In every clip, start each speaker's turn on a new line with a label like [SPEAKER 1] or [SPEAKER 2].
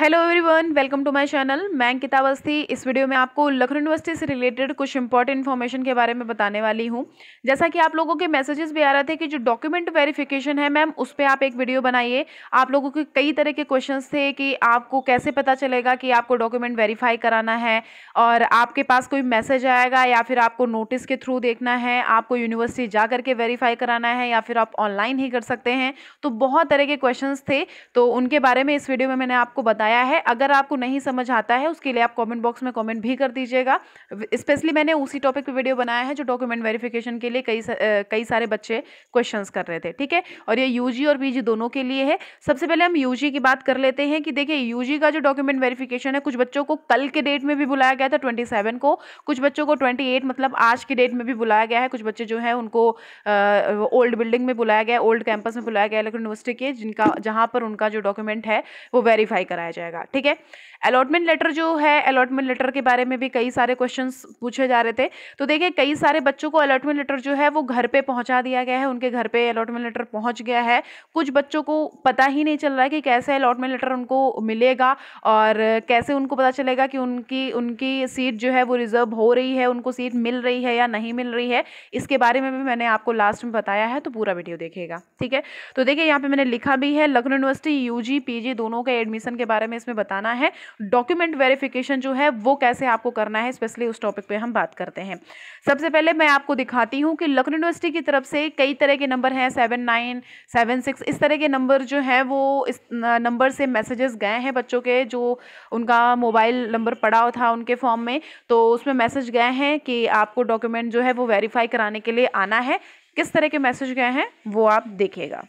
[SPEAKER 1] hello everyone welcome to my channel मैं अंकिता अवस्थी इस video में आपको लखनऊ यूनिवर्सिटी से रिलेटेड कुछ इंपॉर्टेंट इन्फॉर्मेशन के बारे में बताने वाली हूँ जैसा कि आप लोगों के मैसेजेस भी आ रहे थे कि जो डॉक्यूमेंट वेरिफिकेशन है मैम उस पर आप एक वीडियो बनाइए आप लोगों के कई तरह के क्वेश्चन थे कि आपको कैसे पता चलेगा कि आपको डॉक्यूमेंट वेरीफाई कराना है और आपके पास कोई मैसेज आएगा या फिर आपको नोटिस के थ्रू देखना है आपको यूनिवर्सिटी जा करके वेरीफाई कराना है या फिर आप ऑनलाइन ही कर सकते हैं तो बहुत तरह के क्वेश्चन थे तो उनके बारे में इस वीडियो में मैंने आपको बताया बताया है अगर आपको नहीं समझ आता है उसके लिए आप कमेंट बॉक्स में कमेंट भी कर दीजिएगा स्पेशली मैंने उसी टॉपिक पे वीडियो बनाया है जो डॉक्यूमेंट वेरिफिकेशन के लिए कई सा, कई सारे बच्चे क्वेश्चंस कर रहे थे ठीक है और ये यूजी और पीजी दोनों के लिए है सबसे पहले हम यूजी की बात कर लेते हैं कि देखिए यूजी का जो डॉक्यूमेंट वेरिफिकेशन है कुछ बच्चों को कल के डेट में भी बुलाया गया था ट्वेंटी को कुछ बच्चों को ट्वेंटी मतलब आज के डेट में भी बुलाया गया है कुछ बच्चे जो है उनको ओल्ड बिल्डिंग में बुलाया गया ओल्ड कैंपस में बुलाया गया अलग यूनिवर्सिटी के जिनका जहाँ पर उनका जो डॉक्यूमेंट है वो वेरीफाई कराया जाएगा ठीक है अलॉटमेंट लेटर जो है अलॉटमेंट लेटर के बारे में भी कई सारे क्वेश्चन पूछे जा रहे थे तो देखिए कई सारे बच्चों को अलॉटमेंट लेटर जो है वो घर पर पहुँचा दिया गया है उनके घर पर अलॉटमेंट लेटर पहुँच गया है कुछ बच्चों को पता ही नहीं चल रहा है कि कैसे अलॉटमेंट लेटर उनको मिलेगा और कैसे उनको पता चलेगा कि उनकी उनकी सीट जो है वो रिज़र्व हो रही है उनको सीट मिल रही है या नहीं मिल रही है इसके बारे में भी मैंने आपको लास्ट में बताया है तो पूरा वीडियो देखेगा ठीक है तो देखिए यहाँ पे मैंने लिखा भी है लखनऊ यूनिवर्सिटी यूजी पीजी दोनों के एडमिशन के बारे में इसमें बताना है डॉक्यूमेंट वेरिफिकेशन जो है वो कैसे आपको करना है स्पेशली उस टॉपिक पे हम बात करते हैं सबसे पहले मैं आपको दिखाती हूँ कि लखनऊ यूनिवर्सिटी की तरफ से कई तरह के नंबर हैं सेवन नाइन सेवन सिक्स इस तरह के नंबर जो हैं वो इस नंबर से मैसेजेस गए हैं बच्चों के जो उनका मोबाइल नंबर पड़ा था उनके फॉर्म में तो उसमें मैसेज गए हैं कि आपको डॉक्यूमेंट जो है वो वेरीफाई कराने के लिए आना है किस तरह के मैसेज गए हैं वो आप देखिएगा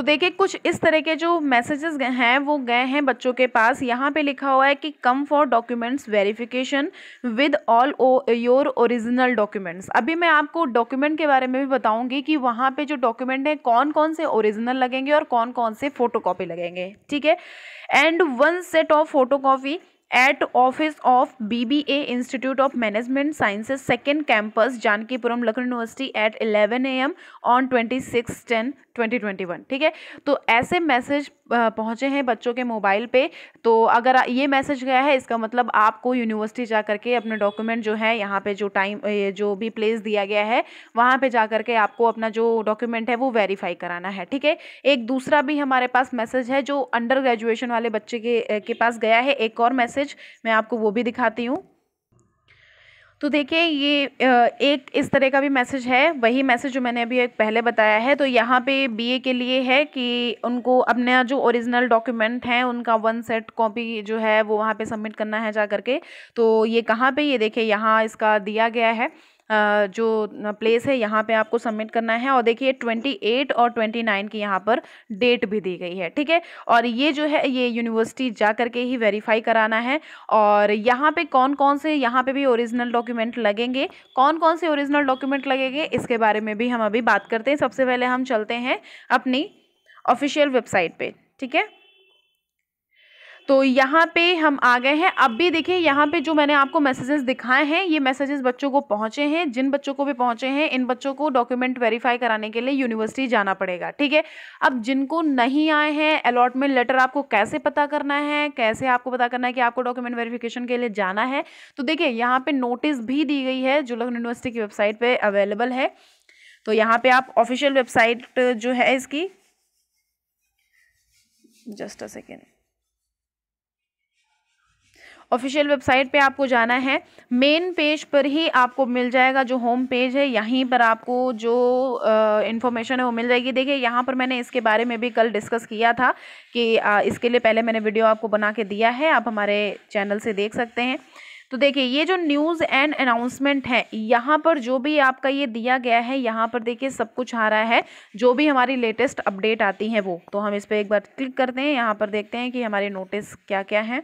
[SPEAKER 1] तो देखिए कुछ इस तरह के जो मैसेजेस हैं वो गए हैं बच्चों के पास यहाँ पे लिखा हुआ है कि come for documents verification with all your original documents अभी मैं आपको डॉक्यूमेंट के बारे में भी बताऊंगी कि वहाँ पे जो डॉक्यूमेंट हैं कौन कौन से ओरिजिनल लगेंगे और कौन कौन से फ़ोटो लगेंगे ठीक है and one set of photo copy at office of BBA institute of management sciences second campus Jankipuram Lucknow university at 11 M on twenty six ten twenty twenty one ठीक है तो ऐसे मैसेज पहुँचे हैं बच्चों के मोबाइल पे तो अगर ये मैसेज गया है इसका मतलब आपको यूनिवर्सिटी जा करके अपने डॉक्यूमेंट जो है यहाँ पे जो टाइम जो भी प्लेस दिया गया है वहाँ पे जा करके आपको अपना जो डॉक्यूमेंट है वो वेरीफाई कराना है ठीक है एक दूसरा भी हमारे पास मैसेज है जो अंडर ग्रेजुएशन वाले बच्चे के के पास गया है एक और मैसेज मैं आपको वो भी दिखाती हूँ तो देखिए ये एक इस तरह का भी मैसेज है वही मैसेज जो मैंने अभी एक पहले बताया है तो यहाँ पे बीए के लिए है कि उनको अपना जो ओरिजिनल डॉक्यूमेंट हैं उनका वन सेट कॉपी जो है वो वहाँ पे सबमिट करना है जा करके तो ये कहाँ पे ये देखिए यहाँ इसका दिया गया है जो प्लेस है यहाँ पे आपको सबमिट करना है और देखिए ट्वेंटी एट और ट्वेंटी नाइन की यहाँ पर डेट भी दी गई है ठीक है और ये जो है ये यूनिवर्सिटी जा करके ही वेरीफाई कराना है और यहाँ पे कौन कौन से यहाँ पे भी ओरिजिनल डॉक्यूमेंट लगेंगे कौन कौन से ओरिजिनल डॉक्यूमेंट लगेंगे इसके बारे में भी हम अभी बात करते हैं सबसे पहले हम चलते हैं अपनी ऑफिशियल वेबसाइट पर ठीक है तो यहाँ पे हम आ गए हैं अब भी देखिए यहाँ पे जो मैंने आपको मैसेजेस दिखाए हैं ये मैसेजेस बच्चों को पहुँचे हैं जिन बच्चों को भी पहुँचे हैं इन बच्चों को डॉक्यूमेंट वेरीफाई कराने के लिए यूनिवर्सिटी जाना पड़ेगा ठीक है अब जिनको नहीं आए हैं अलॉटमेंट लेटर आपको कैसे पता करना है कैसे आपको पता करना है कि आपको डॉक्यूमेंट वेरीफिकेशन के लिए जाना है तो देखिए यहाँ पर नोटिस भी दी गई है जो लखनऊ यूनिवर्सिटी की वेबसाइट पर अवेलेबल है तो यहाँ पे आप ऑफिशियल वेबसाइट जो है इसकी just a second official website पे आपको जाना है मेन पेज पर ही आपको मिल जाएगा जो होम पेज है यहीं पर आपको जो इन्फॉर्मेशन है वो मिल जाएगी देखिए यहाँ पर मैंने इसके बारे में भी कल डिस्कस किया था कि आ, इसके लिए पहले मैंने वीडियो आपको बना के दिया है आप हमारे चैनल से देख सकते हैं तो देखिए ये जो न्यूज़ एंड अनाउंसमेंट है यहाँ पर जो भी आपका ये दिया गया है यहाँ पर देखिए सब कुछ आ रहा है जो भी हमारी लेटेस्ट अपडेट आती है वो तो हम इस पर एक बार क्लिक करते हैं यहाँ पर देखते हैं कि हमारे नोटिस क्या क्या हैं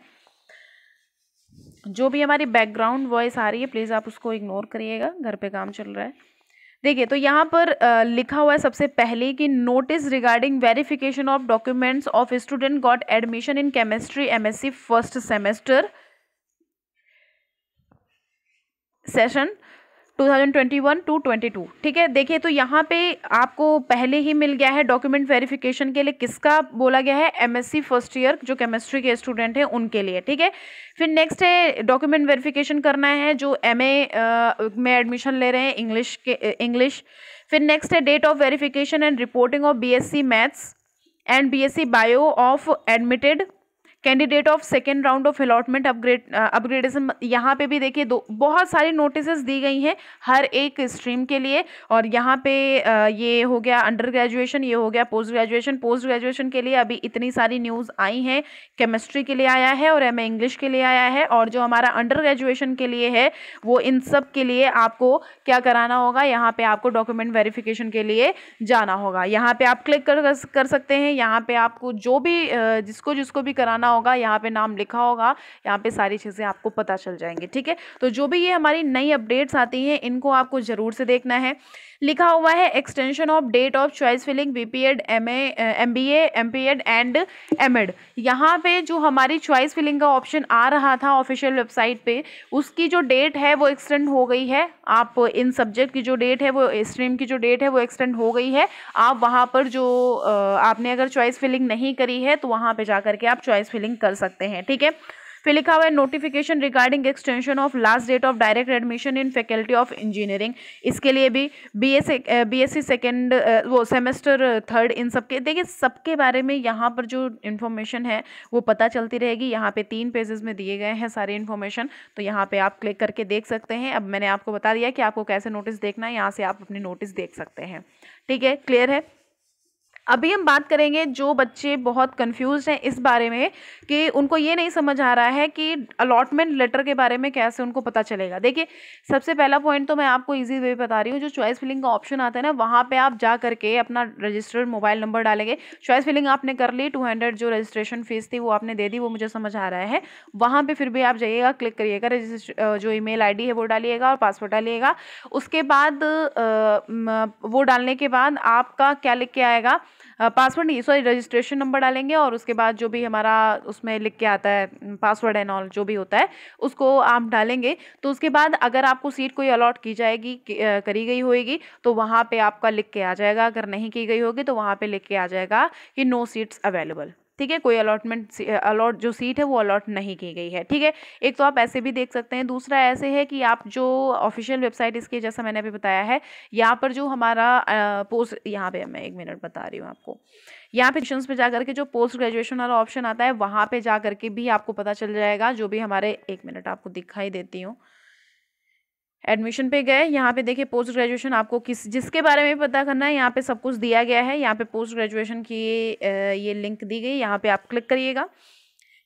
[SPEAKER 1] जो भी हमारी बैकग्राउंड वॉइस आ रही है प्लीज़ आप उसको इग्नोर करिएगा घर पे काम चल रहा है देखिए तो यहाँ पर लिखा हुआ है सबसे पहले कि notice regarding verification of documents of student got admission in chemistry M first semester session 2021 to 22 ठीक है देखिए तो यहाँ पे आपको पहले ही मिल गया है डॉक्यूमेंट वेरिफिकेशन के लिए किसका बोला गया है एमएससी फर्स्ट ईयर जो केमिस्ट्री के स्टूडेंट हैं उनके लिए ठीक है फिर नेक्स्ट है डॉक्यूमेंट वेरिफिकेशन करना है जो एमए में एडमिशन ले रहे हैं इंग्लिश के इंग्लिश फिर नेक्स्ट है date of verification and reporting of B maths and B bio of admitted candidate of second round of allotment upgrade upgradation यहाँ पे भी देखिए दो बहुत सारी नोटिसेस दी गई हैं हर एक स्ट्रीम के लिए और यहाँ पे ये हो गया अंडर ग्रेजुएशन ये हो गया पोस्ट ग्रेजुएशन पोस्ट ग्रेजुएशन के लिए अभी इतनी सारी न्यूज़ आई हैं केमिस्ट्री के लिए आया है और एम इंग्लिश के लिए आया है और जो हमारा अंडर ग्रेजुएशन के लिए है वो इन सब के लिए आपको क्या कराना होगा यहाँ पर आपको डॉक्यूमेंट वेरीफिकेशन के लिए जाना होगा यहाँ पर आप क्लिक कर कर सकते हैं यहाँ पर आपको जो भी जिसको जिसको भी कराना होगा यहाँ पे नाम लिखा होगा यहाँ पे सारी चीज़ें आपको पता चल जाएंगी ठीक है तो जो भी ये हमारी नई अपडेट्स आती हैं इनको आपको ज़रूर से देखना है लिखा हुआ है extension of date of choice filling B P Ed M A M B M P Ed and M Ed यहाँ पे जो हमारी चॉइस फिलिंग का ऑप्शन आ रहा था ऑफिशियल वेबसाइट पे उसकी जो डेट है वो एक्सटेंड हो गई है आप इन सब्जेक्ट की जो डेट है वो स्ट्रीम की जो डेट है वो एक्सटेंड हो गई है आप वहाँ पर जो आपने अगर चॉइस फिलिंग नहीं करी है तो वहाँ पर जा करके आप चॉइस फिलिंग कर सकते हैं ठीक है फिर लिखा हुआ है notification regarding extension of last date of direct admission in faculty of engineering इसके लिए भी B S B S C second वो सेमेस्टर थर्ड इन सबके देखिए सबके बारे में यहाँ पर जो इन्फॉर्मेशन है वो पता चलती रहेगी यहाँ पे तीन पेजेस में दिए गए हैं सारे इन्फॉर्मेशन तो यहाँ पे आप क्लिक करके देख सकते हैं अब मैंने आपको बता दिया कि आपको कैसे नोटिस देखना है यहाँ से आप अपनी नोटिस देख सकते हैं ठीक है क्लियर है अभी हम बात करेंगे जो बच्चे बहुत कंफ्यूज हैं इस बारे में कि उनको ये नहीं समझ आ रहा है कि अलॉटमेंट लेटर के बारे में कैसे उनको पता चलेगा देखिए सबसे पहला पॉइंट तो मैं आपको इजी वे बता रही हूँ जो चॉइस फिलिंग का ऑप्शन आता है ना वहाँ पे आप जा करके अपना रजिस्टर्ड मोबाइल नंबर डालेंगे चॉइस फिलिंग आपने कर ली टू हंड्रेड जो रजिस्ट्रेशन फीस थी वो आपने दे दी वो मुझे समझ आ रहा है वहाँ पर फिर भी आप जाइएगा क्लिक करिएगा रजिस्टर जो ई मेल है वो डालिएगा और पासवर्ड डालिएगा उसके बाद वो डालने के बाद आपका क्या लिख के आएगा पासवर्ड नहीं सॉरी रजिस्ट्रेशन नंबर डालेंगे और उसके बाद जो भी हमारा उसमें लिख के आता है पासवर्ड एंड ऑल जो भी होता है उसको आप डालेंगे तो उसके बाद अगर आपको सीट कोई अलॉट की जाएगी करी गई होएगी तो वहाँ पर आपका लिख के आ जाएगा अगर नहीं की गई होगी तो वहाँ पर लिख के आ जाएगा कि नो सीट्स अवेलेबल ठीक है कोई अलॉटमेंट अलॉट जो सीट है वो अलॉट नहीं की गई है ठीक है एक तो आप ऐसे भी देख सकते हैं दूसरा ऐसे है कि आप जो ऑफिशियल वेबसाइट इसके जैसा मैंने अभी बताया है यहाँ पर जो हमारा पोस्ट यहाँ पे मैं एक मिनट बता रही हूँ आपको यहाँ पे ऑप्शन पे जा करके जो पोस्ट ग्रेजुएशन वाला ऑप्शन आता है वहाँ पे जा करके भी आपको पता चल जाएगा जो भी हमारे एक मिनट आपको दिखाई देती हूँ एडमिशन पे गए यहाँ पे देखिए पोस्ट ग्रेजुएशन आपको किस जिसके बारे में पता करना है यहाँ पे सब कुछ दिया गया है यहाँ पे पोस्ट ग्रेजुएशन की ये लिंक दी गई यहाँ पे आप क्लिक करिएगा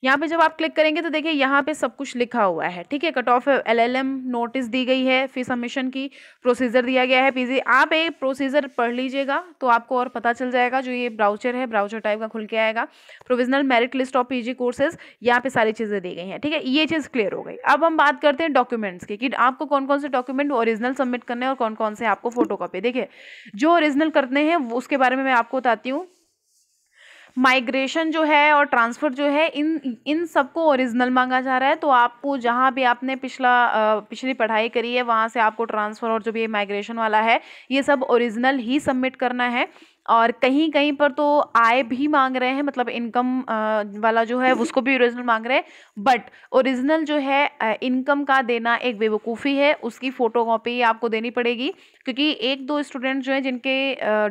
[SPEAKER 1] यहाँ पे जब आप क्लिक करेंगे तो देखिए यहाँ पे सब कुछ लिखा हुआ है ठीक है कट ऑफ एलएलएम नोटिस दी गई है फी सबमिशन की प्रोसीजर दिया गया है पीजी आप एक प्रोसीजर पढ़ लीजिएगा तो आपको और पता चल जाएगा जो ये ब्राउचर है ब्राउचर टाइप का खुल के आएगा provisional merit list of PG courses यहाँ पे सारी चीज़ें दी गई हैं ठीक है ये चीज़ क्लियर हो गई अब हम बात करते हैं डॉक्यूमेंट्स की कि आपको कौन कौन से डॉक्यूमेंट ओरिजिनल सबमिट करने और कौन कौन से आपको फोटो देखिए जो ओरिजिनल करने हैं उसके बारे में मैं आपको बताती हूँ माइग्रेशन जो है और ट्रांसफ़र जो है इन इन सबको ओरिजिनल मांगा जा रहा है तो आपको जहाँ भी आपने पिछला पिछली पढ़ाई करी है वहाँ से आपको ट्रांसफ़र और जो भी माइग्रेशन वाला है ये सब ओरिजिनल ही सबमिट करना है और कहीं कहीं पर तो आय भी मांग रहे हैं मतलब इनकम वाला जो है उसको भी ओरिजिनल मांग रहे हैं बट ओरिजिनल जो है इनकम का देना एक बेवकूफ़ी है उसकी फ़ोटो कॉपी आपको देनी पड़ेगी क्योंकि एक दो स्टूडेंट जो हैं जिनके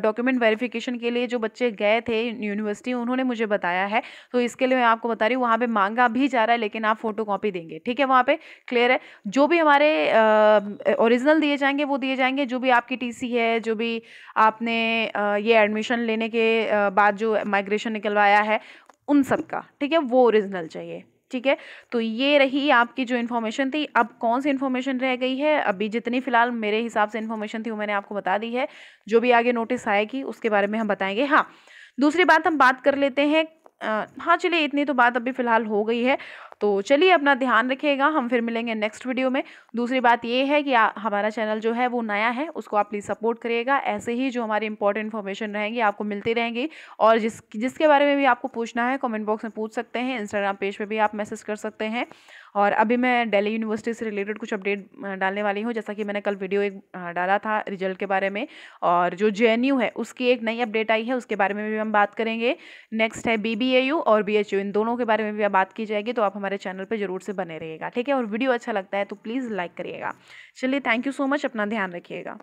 [SPEAKER 1] डॉक्यूमेंट वेरिफिकेशन के लिए जो बच्चे गए थे यूनिवर्सिटी उन्होंने मुझे बताया है तो इसके लिए मैं आपको बता रही हूँ वहाँ पर मांगा भी जा रहा है लेकिन आप फोटो कॉपी देंगे ठीक है वहाँ पर क्लियर है जो भी हमारे ओरिजिनल दिए जाएंगे वो दिए जाएंगे जो भी आपकी टी है जो भी आपने ये एडमिशन लेने के बाद जो माइग्रेशन निकलवाया है उन सब का ठीक है वो ओरिजिनल चाहिए ठीक है तो ये रही आपकी जो इन्फॉर्मेशन थी अब कौन सी इन्फॉर्मेशन रह गई है अभी जितनी फ़िलहाल मेरे हिसाब से इन्फॉर्मेशन थी वो मैंने आपको बता दी है जो भी आगे नोटिस आएगी उसके बारे में हम बताएंगे हाँ दूसरी बात हम बात कर लेते हैं आ, हाँ चलिए इतनी तो बात अभी फ़िलहाल हो गई है तो चलिए अपना ध्यान रखिएगा हम फिर मिलेंगे नेक्स्ट वीडियो में दूसरी बात ये है कि हमारा चैनल जो है वो नया है उसको आप प्लीज़ सपोर्ट करिएगा ऐसे ही जो हमारी इंपॉर्टेंट इन्फॉर्मेशन रहेंगी आपको मिलती रहेंगी और जिस जिसके बारे में भी आपको पूछना है कॉमेंट बॉक्स में पूछ सकते हैं इंस्टाग्राम पेज पर भी आप मैसेज कर सकते हैं और अभी मैं दिल्ली यूनिवर्सिटी से रिलेटेड कुछ अपडेट डालने वाली हूँ जैसा कि मैंने कल वीडियो एक डाला था रिजल्ट के बारे में और जो जे है उसकी एक नई अपडेट आई है उसके बारे में भी हम बात करेंगे नेक्स्ट है बी और बी और बी इन दोनों के बारे में भी बात की जाएगी तो आप हमारे हमारे चैनल पर जरूर से बने रहिएगा ठीक है और वीडियो अच्छा लगता है तो प्लीज़ लाइक करिएगा चलिए थैंक यू सो मच अपना ध्यान रखिएगा